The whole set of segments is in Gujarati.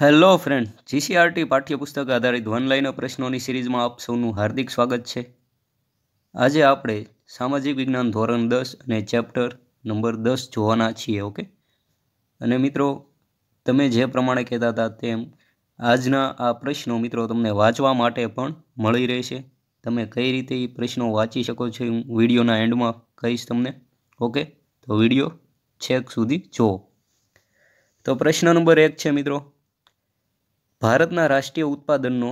હેલો ફ્રેન્ડ જીસીઆરટી પાઠ્યપુસ્તક આધારિત વન લાઇનર પ્રશ્નોની સિરીઝમાં આપ સૌનું હાર્દિક સ્વાગત છે આજે આપણે સામાજિક વિજ્ઞાન ધોરણ દસ અને ચેપ્ટર નંબર દસ જોવાના છીએ ઓકે અને મિત્રો તમે જે પ્રમાણે કહેતા હતા તેમ આજના આ પ્રશ્નો મિત્રો તમને વાંચવા માટે પણ મળી રહેશે તમે કઈ રીતે એ પ્રશ્નો વાંચી શકો છો હું વિડીયોના એન્ડમાં કહીશ તમને ઓકે તો વિડીયો છેક સુધી જુઓ તો પ્રશ્ન નંબર એક છે મિત્રો ભારતના રાષ્ટ્રીય ઉત્પાદનનો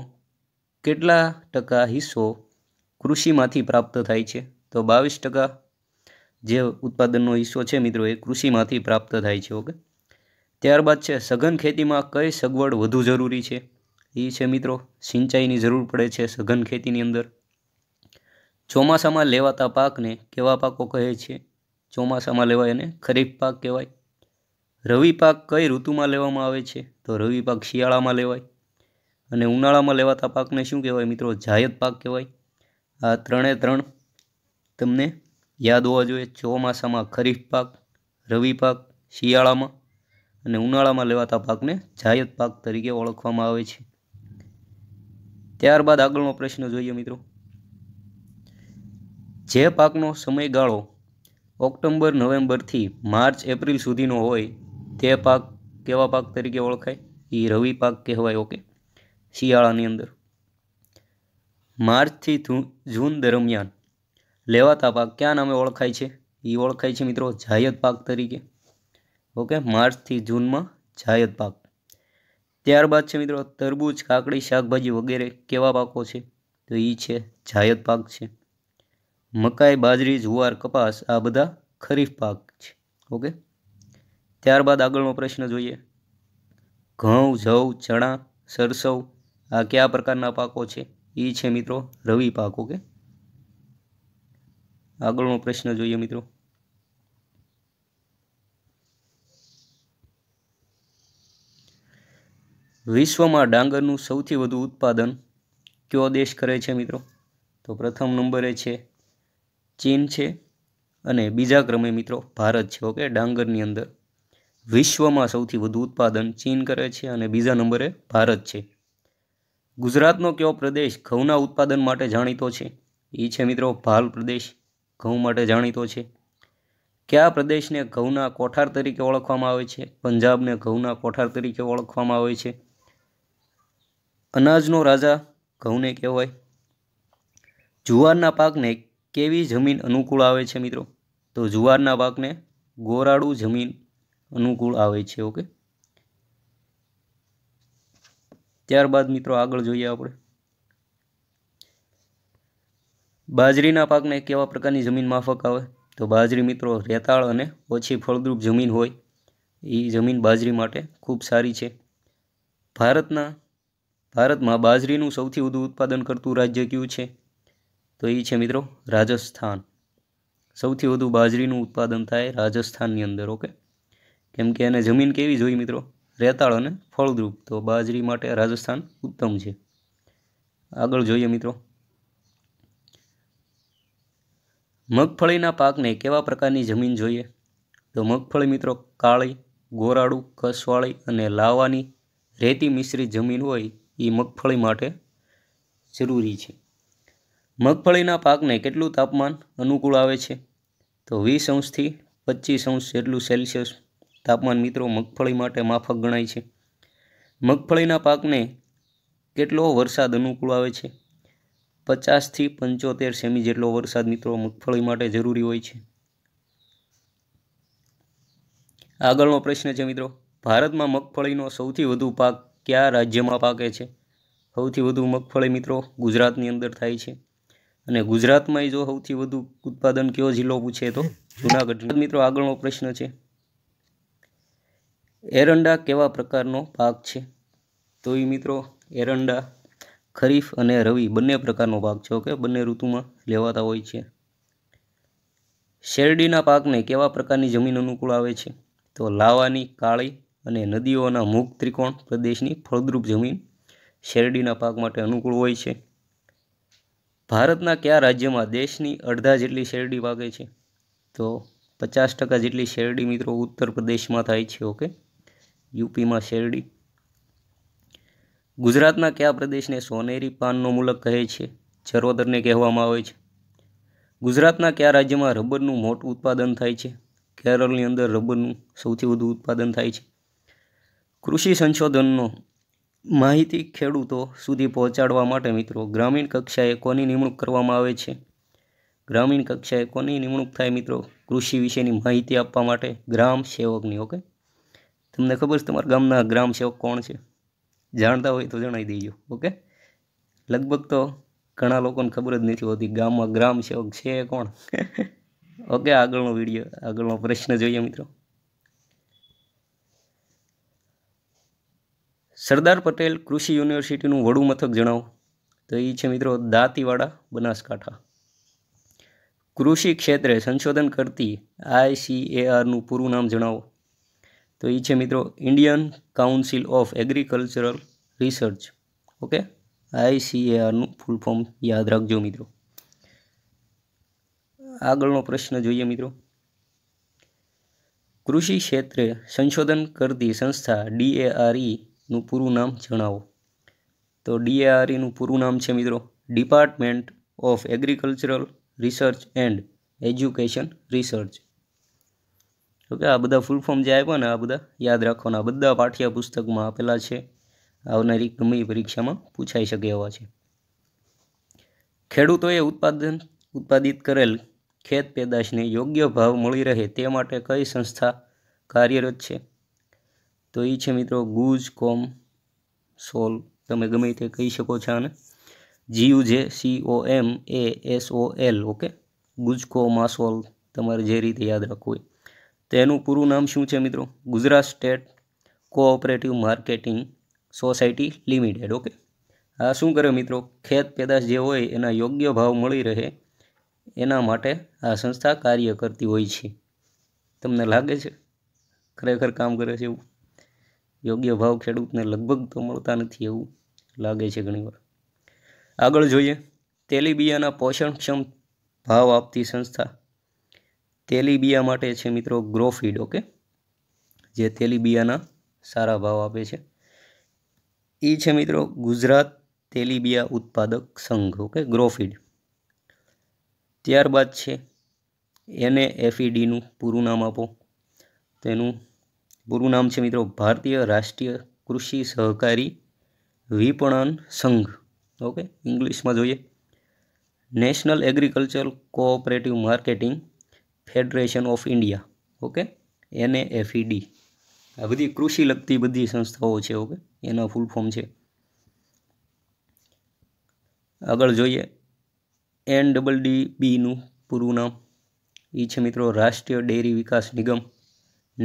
કેટલા ટકા હિસ્સો કૃષિમાંથી પ્રાપ્ત થાય છે તો બાવીસ ટકા જે ઉત્પાદનનો હિસ્સો છે મિત્રો એ કૃષિમાંથી પ્રાપ્ત થાય છે ઓકે ત્યારબાદ છે સઘન ખેતીમાં કઈ સગવડ વધુ જરૂરી છે એ છે મિત્રો સિંચાઈની જરૂર પડે છે સઘન ખેતીની અંદર ચોમાસામાં લેવાતા પાકને કેવા પાકો કહે છે ચોમાસામાં લેવાય એને ખરીફ પાક કહેવાય રવિ પાક કઈ ઋતુમાં લેવામાં આવે છે તો રવિ પાક શિયાળામાં લેવાય અને ઉનાળામાં લેવાતા પાકને શું કહેવાય મિત્રો જાયદ પાક કહેવાય આ ત્રણે ત્રણ તમને યાદ હોવા જોઈએ ચોમાસામાં ખરીફ પાક રવિ પાક શિયાળામાં અને ઉનાળામાં લેવાતા પાકને જાયદ પાક તરીકે ઓળખવામાં આવે છે ત્યારબાદ આગળનો પ્રશ્ન જોઈએ મિત્રો જે પાકનો સમયગાળો ઓક્ટોબર નવેમ્બરથી માર્ચ એપ્રિલ સુધીનો હોય તે પાક કેવા પાક તરીકે ઓળખાય એ રવિ પાક કહેવાય ઓકે શિયાળાની અંદર માર્ચથી જૂન દરમિયાન લેવાતા પાક ક્યાં નામે ઓળખાય છે એ ઓળખાય છે મિત્રો જાયદ પાક તરીકે ઓકે માર્ચથી જૂનમાં જાયદ પાક ત્યારબાદ છે મિત્રો તરબૂચ કાકડી શાકભાજી વગેરે કેવા પાકો છે તો એ છે જાયદ પાક છે મકાઈ બાજરી જુવાર કપાસ આ બધા ખરીફ પાક છે ઓકે ત્યારબાદ આગળનો પ્રશ્ન જોઈએ ઘઉં જવ ચણા સરસવ આ કયા પ્રકારના પાકો છે એ છે મિત્રો રવિ પાક ઓકે આગળનો પ્રશ્ન જોઈએ મિત્રો વિશ્વમાં ડાંગરનું સૌથી વધુ ઉત્પાદન કયો દેશ કરે છે મિત્રો તો પ્રથમ નંબરે છે ચીન છે અને બીજા ક્રમે મિત્રો ભારત છે ઓકે ડાંગરની અંદર વિશ્વમાં સૌથી વધુ ઉત્પાદન ચીન કરે છે અને બીજા નંબરે ભારત છે ગુજરાતનો કયો પ્રદેશ ઘઉંના ઉત્પાદન માટે જાણીતો છે એ છે મિત્રો ભાલ પ્રદેશ ઘઉં માટે જાણીતો છે કયા પ્રદેશને ઘઉંના કોઠાર તરીકે ઓળખવામાં આવે છે પંજાબને ઘઉંના કોઠાર તરીકે ઓળખવામાં આવે છે અનાજનો રાજા ઘઉંને કહેવાય જુવારના પાકને કેવી જમીન અનુકૂળ આવે છે મિત્રો તો જુવારના પાકને ગોરાળું જમીન અનુકૂળ આવે છે ઓકે ત્યારબાદ મિત્રો આગળ જોઈએ આપણે બાજરીના પાકને કેવા પ્રકારની જમીન માફક આવે તો બાજરી મિત્રો રેતાળ અને ઓછી ફળદ્રુપ જમીન હોય એ જમીન બાજરી માટે ખૂબ સારી છે ભારતના ભારતમાં બાજરીનું સૌથી વધુ ઉત્પાદન કરતું રાજ્ય કયું છે તો એ છે મિત્રો રાજસ્થાન સૌથી વધુ બાજરીનું ઉત્પાદન થાય રાજસ્થાનની અંદર ઓકે કેમ કે એને જમીન કેવી જોઈએ મિત્રો રેતાળ અને ફળદ્રુપ તો બાજરી માટે રાજસ્થાન ઉત્તમ છે આગળ જોઈએ મિત્રો મગફળીના પાકને કેવા પ્રકારની જમીન જોઈએ તો મગફળી મિત્રો કાળી ગોરાળું કસવાળી અને લાવાની રેતી મિશ્રિત જમીન હોય એ મગફળી માટે જરૂરી છે મગફળીના પાકને કેટલું તાપમાન અનુકૂળ આવે છે તો વીસ અંશથી પચીસ અંશ જેટલું સેલ્સિયસ તાપમાન મિત્રો મગફળી માટે માફક ગણાય છે મગફળીના પાકને કેટલો વરસાદ અનુકૂળ આવે છે પચાસથી પંચોતેર સેમી જેટલો વરસાદ મિત્રો મગફળી માટે જરૂરી હોય છે આગળનો પ્રશ્ન છે મિત્રો ભારતમાં મગફળીનો સૌથી વધુ પાક કયા રાજ્યમાં પાકે છે સૌથી વધુ મગફળી મિત્રો ગુજરાતની અંદર થાય છે અને ગુજરાતમાં જો સૌથી વધુ ઉત્પાદન કયો જિલ્લો પૂછે તો જૂનાગઢ મિત્રો આગળનો પ્રશ્ન છે એરંડા કેવા પ્રકારનો પાક છે તો એ મિત્રો એરંડા ખરીફ અને રવિ બંને પ્રકારનો પાક છે ઓકે બંને ઋતુમાં લેવાતા હોય છે શેરડીના પાકને કેવા પ્રકારની જમીન અનુકૂળ આવે છે તો લાવાની કાળી અને નદીઓના મુખ ત્રિકોણ પ્રદેશની ફળદ્રુપ જમીન શેરડીના પાક માટે અનુકૂળ હોય છે ભારતના કયા રાજ્યમાં દેશની અડધા જેટલી શેરડી પાકે છે તો પચાસ ટકા જેટલી શેરડી મિત્રો ઉત્તર પ્રદેશમાં થાય છે ઓકે યુપીમાં શેરડી ગુજરાતના કયા પ્રદેશને સોનેરી પાનનો મુલક કહે છે ચરોતરને કહેવામાં આવે છે ગુજરાતના કયા રાજ્યમાં રબરનું મોટું ઉત્પાદન થાય છે કેરળની અંદર રબરનું સૌથી વધુ ઉત્પાદન થાય છે કૃષિ સંશોધનનો માહિતી ખેડૂતો સુધી પહોંચાડવા માટે મિત્રો ગ્રામીણ કક્ષાએ કોની નિમણૂક કરવામાં આવે છે ગ્રામીણ કક્ષાએ કોની નિમણૂક થાય મિત્રો કૃષિ વિશેની માહિતી આપવા માટે ગ્રામ સેવકની ઓકે તમને ખબર છે તમારા ગામના ગ્રામ સેવક કોણ છે જાણતા હોય તો જણાવી દેજો ઓકે લગભગ તો ઘણા લોકોને ખબર જ નથી હોતી ગામમાં ગ્રામ સેવક છે કોણ ઓકે આગળનો વિડીયો આગળનો પ્રશ્ન જોઈએ મિત્રો સરદાર પટેલ કૃષિ યુનિવર્સિટીનું વડું મથક જણાવો તો એ છે મિત્રો દાંતીવાડા બનાસકાંઠા કૃષિ ક્ષેત્રે સંશોધન કરતી આઈસીએઆરનું પૂરું નામ જણાવો તો એ છે મિત્રો Indian council of agricultural research okay આઈસીએઆરનું ફૂલ ફોર્મ યાદ રાખજો મિત્રો આગળનો પ્રશ્ન જોઈએ મિત્રો કૃષિ ક્ષેત્રે સંશોધન કરતી સંસ્થા ડીએઆરઈનું e પૂરું નામ જણાવો તો ડીએઆરઈનું e પૂરું નામ છે મિત્રો department of agricultural research and education research જોકે આ બધા ફૂલ ફોર્મ જે આવ્યા ને આ બધા યાદ રાખવાના બધા પાઠ્યપુસ્તકમાં આપેલા છે આવનારી ગમે પરીક્ષામાં પૂછાઈ શકે એવા છે ખેડૂતોએ ઉત્પાદન ઉત્પાદિત કરેલ ખેત પેદાશને યોગ્ય ભાવ મળી રહે તે માટે કઈ સંસ્થા કાર્યરત છે તો એ છે મિત્રો ગુજ કોમ સોલ તમે ગમે તે કહી શકો છો આને G U J C O M A S O L okay Gujcomasol તમારે જે રીતે યાદ રાખવું હોય તેનું પૂરું નામ શું છે મિત્રો Gujarat state cooperative marketing society limited okay આ શું કરે મિત્રો ખેત પેદાશ જે હોય એના યોગ્ય ભાવ મળી રહે એના માટે આ સંસ્થા કાર્ય કરતી હોય છે તમને લાગે છે ખરેખર કામ કરે છે એવું યોગ્ય ભાવ ખેડૂતને લગભગ તો મળતા નથી એવું લાગે છે ઘણીવાર આગળ જોઈએ તેલીબિયાના પોષણક્ષમ ભાવ આપતી સંસ્થા તેલીબિયા માટે છે મિત્રો ગ્રોફીડ ઓકે જે તેલીબિયાના સારા ભાવ આપે છે એ છે મિત્રો ગુજરાત તેલીબિયા ઉત્પાદક સંઘ ઓકે ગ્રોફીડ ત્યારબાદ છે એને એફઈડીનું પૂરું નામ આપો તેનું પૂરું નામ છે મિત્રો ભારતીય રાષ્ટ્રીય કૃષિ સહકારી વિપણન સંઘ ઓકે ઇંગ્લિશમાં જોઈએ national agriculture cooperative marketing federation of India okay એને એફઈડી આ બધી કૃષિ લગતી બધી સંસ્થાઓ છે ઓકે એના ફૂલ ફોર્મ છે આગળ જોઈએ એન ડબલ ડી બીનું પૂરું નામ એ છે મિત્રો રાષ્ટ્રીય ડેરી વિકાસ નિગમ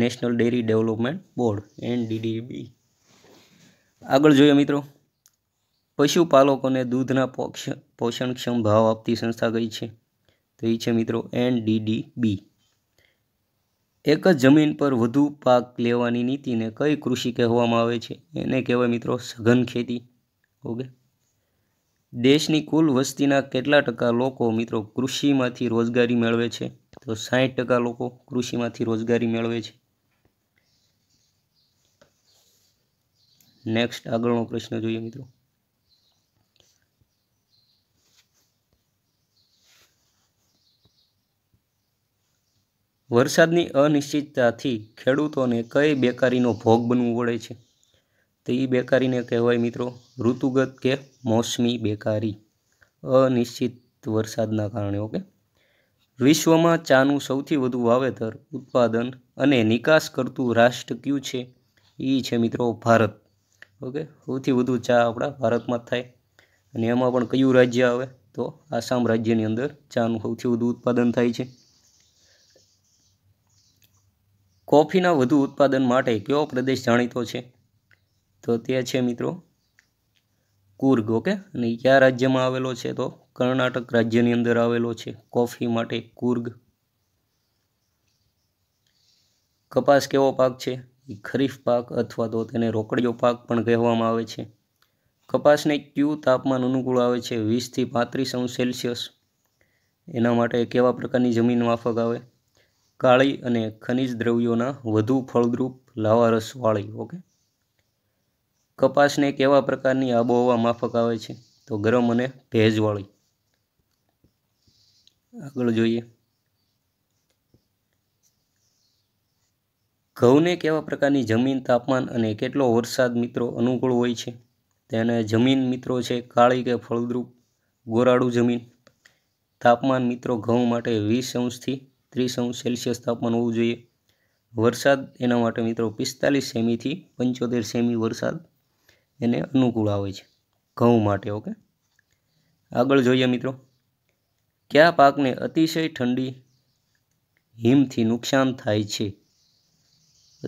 national dairy development board N DDB આગળ જોઈએ મિત્રો પશુપાલકોને દૂધના પોષણક્ષમ ભાવ આપતી સંસ્થા કઈ છે તો એ છે મિત્રો એન ડી ડી બી એક જ જમીન પર વધુ પાક લેવાની નીતિને કઈ કૃષિ કહેવામાં આવે છે એને કહેવાય મિત્રો સઘન ખેતી ઓકે દેશની કુલ વસ્તીના કેટલા ટકા લોકો મિત્રો કૃષિમાંથી રોજગારી મેળવે છે તો સાહીઠ ટકા લોકો કૃષિમાંથી રોજગારી મેળવે છે નેક્સ્ટ આગળનો પ્રશ્ન જોઈએ મિત્રો વરસાદની અનિશ્ચિતતાથી ખેડૂતોને કઈ બેકારીનો ભોગ બનવું પડે છે તો એ બેકારીને કહેવાય મિત્રો ઋતુગત કે મોસમી બેકારી અનિશ્ચિત વરસાદના કારણે ઓકે વિશ્વમાં ચાનું સૌથી વધુ વાવેતર ઉત્પાદન અને નિકાસ કરતું રાષ્ટ્ર કયું છે એ છે મિત્રો ભારત ઓકે સૌથી વધુ ચા આપણા ભારતમાં થાય અને એમાં પણ કયું રાજ્ય આવે તો આસામ રાજ્યની અંદર ચાનું સૌથી વધુ ઉત્પાદન થાય છે કોફીના વધુ ઉત્પાદન માટે કયો પ્રદેશ જાણીતો છે તો તે છે મિત્રો કુર્ગ ઓકે અને કયા રાજ્યમાં આવેલો છે તો કર્ણાટક રાજ્યની અંદર આવેલો છે કોફી માટે કુર્ગ કપાસ કેવો પાક છે એ ખરીફ પાક અથવા તો તેને રોકડીયો પાક પણ કહેવામાં આવે છે કપાસને ક્યુ તાપમાન અનુકૂળ આવે છે વીસથી પાંત્રીસ અંશ સેલ્સિયસ એના માટે કેવા પ્રકારની જમીન માફક આવે કાળી અને ખનિજ દ્રવ્યોના વધુ ફળદ્રુપ લાવા રસવાળી ઓકે કપાસને કેવા પ્રકારની આબોહવા માફક આવે છે તો ગરમ અને ભેજવાળી આગળ જોઈએ ઘઉંને કેવા પ્રકારની જમીન તાપમાન અને કેટલો વરસાદ મિત્રો અનુકૂળ હોય છે તેને જમીન મિત્રો છે કાળી કે ફળદ્રુપ ગોરાળું જમીન તાપમાન મિત્રો ઘઉં માટે વીસ અંશથી ત્રીસ અંશ સેલ્સિયસ તાપમાન હોવું જોઈએ વરસાદ એના માટે મિત્રો પિસ્તાલીસ સેમીથી પંચોતેર સેમી વરસાદ એને અનુકૂળ આવે છે ઘઉં માટે ઓકે આગળ જોઈએ મિત્રો કયા પાકને અતિશય ઠંડી હિમથી નુકસાન થાય છે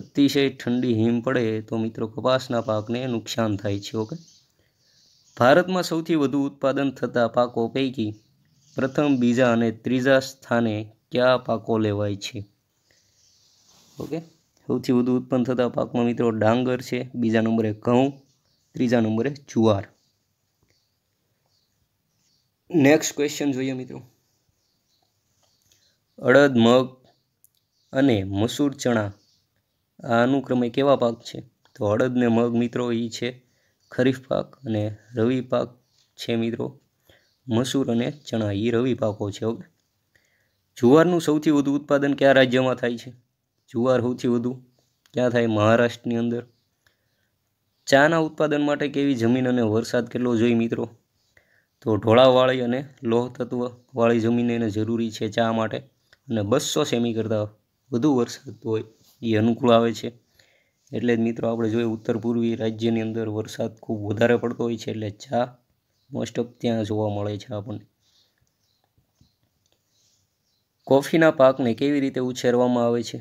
અતિશય ઠંડી હિમ પડે તો મિત્રો કપાસના પાકને નુકસાન થાય છે ઓકે ભારતમાં સૌથી વધુ ઉત્પાદન થતા પાકો પૈકી પ્રથમ બીજા અને ત્રીજા સ્થાને કયા પાકો લેવાય છે ઓકે સૌથી વધુ ઉત્પન્ન થતા પાકમાં મિત્રો ડાંગર છે બીજા નંબરે ઘઉં ત્રીજા નંબરે જુવાર નેક્સ્ટ ક્વેશ્ચન જોઈએ મિત્રો અડદ મગ અને મસૂર ચણા આ અનુક્રમે કેવા પાક છે તો અડદ ને મગ મિત્રો એ છે ખરીફ પાક અને રવિ પાક છે મિત્રો મસૂર અને ચણા એ રવિ પાકો છે ઓકે જુવારનું સૌથી વધુ ઉત્પાદન કયા રાજ્યમાં થાય છે જુવાર સૌથી વધુ ક્યાં થાય મહારાષ્ટ્રની અંદર ચાના ઉત્પાદન માટે કેવી જમીન અને વરસાદ કેટલો જોઈએ મિત્રો તો ઢોળાવાળી અને લોહ તત્વવાળી જમીન એને જરૂરી છે ચા માટે અને બસો સેમી કરતાં વધુ વરસાદ હોય એ અનુકૂળ આવે છે એટલે જ મિત્રો આપણે જોઈએ ઉત્તર પૂર્વી રાજ્યની અંદર વરસાદ ખૂબ વધારે પડતો હોય છે એટલે ચા મોસ્ટ ઓફ ત્યાં જોવા મળે છે આપણને કોફીના પાકને કેવી રીતે ઉછેરવામાં આવે છે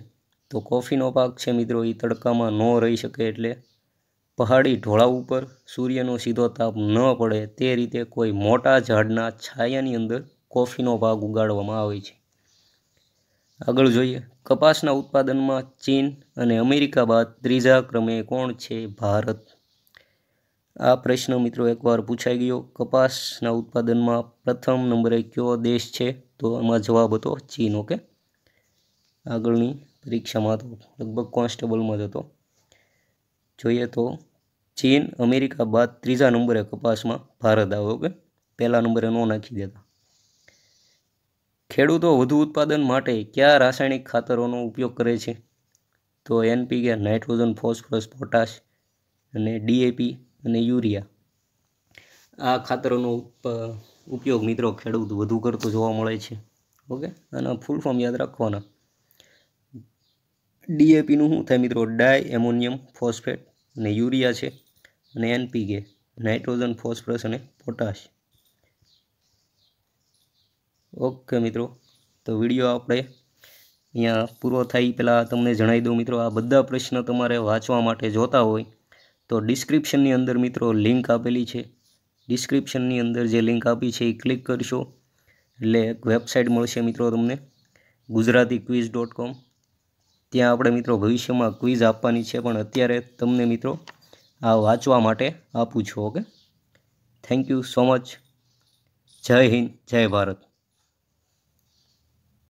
તો કોફીનો પાક છે મિત્રો એ તડકામાં ન રહી શકે એટલે પહાડી ઢોળા ઉપર સૂર્યનો સીધો તાપ ન પડે તે રીતે કોઈ મોટા ઝાડના છાયાની અંદર કોફીનો પાક ઉગાડવામાં આવે છે આગળ જોઈએ કપાસના ઉત્પાદનમાં ચીન અને અમેરિકા બાદ ત્રીજા ક્રમે કોણ છે ભારત આ પ્રશ્ન મિત્રો એકવાર પૂછાઈ ગયો કપાસના ઉત્પાદનમાં પ્રથમ નંબરે કયો દેશ છે તો એમાં જવાબ હતો ચીન ઓકે આગળની પરીક્ષામાં તો લગભગ કોન્સ્ટેબલમાં જ હતો જોઈએ તો ચીન અમેરિકા બાદ ત્રીજા નંબરે કપાસમાં ભારત આવે ઓકે પહેલા નંબરે નો નાખી દેતા ખેડૂતો વધુ ઉત્પાદન માટે કયા રાસાયણિક ખાતરોનો ઉપયોગ કરે છે તો એનપીકે નાઇટ્રોજન ફોસ્ફરસ પોટાશ અને ડીએપી અને યુરિયા આ ખાતરોનો ઉપયોગ મિત્રો ખેડૂત વધુ કરતો જોવા મળે છે ઓકે અને ફૂલ ફોર્મ યાદ રાખવાના ડીએપીનું શું થાય મિત્રો ડાય એમોનિયમ ફોસ્ફેટ અને યુરિયા છે અને એનપીકે નાઇટ્રોજન ફોસ્ફરસ અને પોટાશ ઓકે મિત્રો તો વિડીયો આપણે અહીંયા પૂરો થાય પહેલાં તમને જણાવી દઉં મિત્રો આ બધા પ્રશ્ન તમારે વાંચવા માટે જોતા હોય તો ડિસ્ક્રિપ્શનની અંદર મિત્રો લિંક આપેલી છે ડિસ્ક્રિપ્શનની અંદર જે લિંક આપી છે એ ક્લિક કરશો એટલે એક વેબસાઇટ મળશે મિત્રો તમને ગુજરાતી ક્વિઝ ડોટ કોમ ત્યાં આપણે મિત્રો ભવિષ્યમાં ક્વિઝ આપવાની છે પણ અત્યારે તમને મિત્રો આ વાંચવા માટે આપું છું okay thank you so much જય હિન્દ જય ભારત